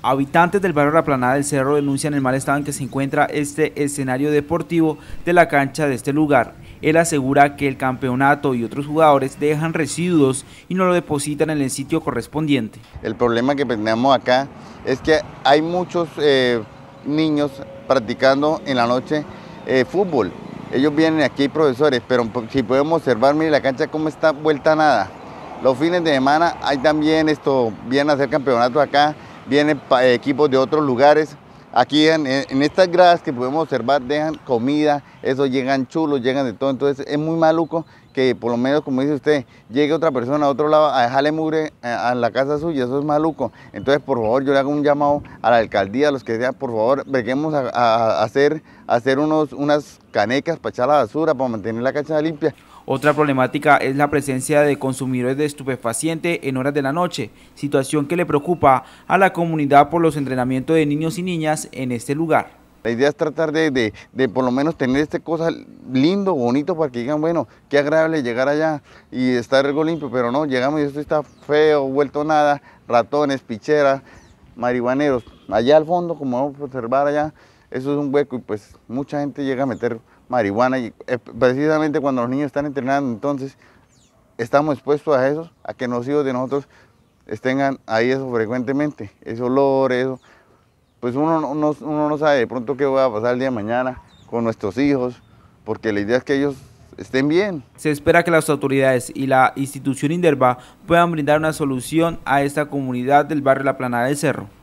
Habitantes del barrio La Planada del Cerro denuncian el mal estado en que se encuentra este escenario deportivo de la cancha de este lugar. Él asegura que el campeonato y otros jugadores dejan residuos y no lo depositan en el sitio correspondiente. El problema que tenemos acá es que hay muchos eh, niños practicando en la noche eh, fútbol. Ellos vienen aquí profesores, pero si podemos observar, mire la cancha cómo está vuelta a nada. Los fines de semana hay también esto, vienen a hacer campeonato acá vienen equipos de otros lugares. Aquí en, estas gradas que podemos observar dejan comida, eso llegan chulos, llegan de todo, entonces es muy maluco que por lo menos como dice usted, llegue otra persona a otro lado a dejarle mugre eh, a, la casa suya, eso es maluco. Entonces por favor yo le hago un llamado a la alcaldía, a los que sean, por favor, veguemos a hacer hacer unos, unas canecas para echar la basura, para mantener la cancha limpia. Otra problemática es la presencia de consumidores de estupefaciente en horas de la noche, situación que le preocupa a la comunidad por los entrenamientos de niños y niñas en este lugar. La idea es tratar de, de por lo menos tener este cosa lindo, bonito, para que digan, bueno, qué agradable llegar allá y estar algo limpio, pero no, llegamos y esto está feo, vuelto nada, ratones, picheras, marihuaneros. Allá al fondo, como vamos a observar allá, eso es un hueco y pues mucha gente llega a meter marihuana y eh, precisamente cuando los niños están entrenando, entonces estamos expuestos a eso, a que los hijos de nosotros estén ahí eso frecuentemente, esos olores, eso. Pues uno, no sabe de pronto qué va a pasar el día de mañana con nuestros hijos, porque la idea es que ellos estén bien. Se espera que las autoridades y la institución Inderva puedan brindar una solución a esta comunidad del barrio La Planada del Cerro.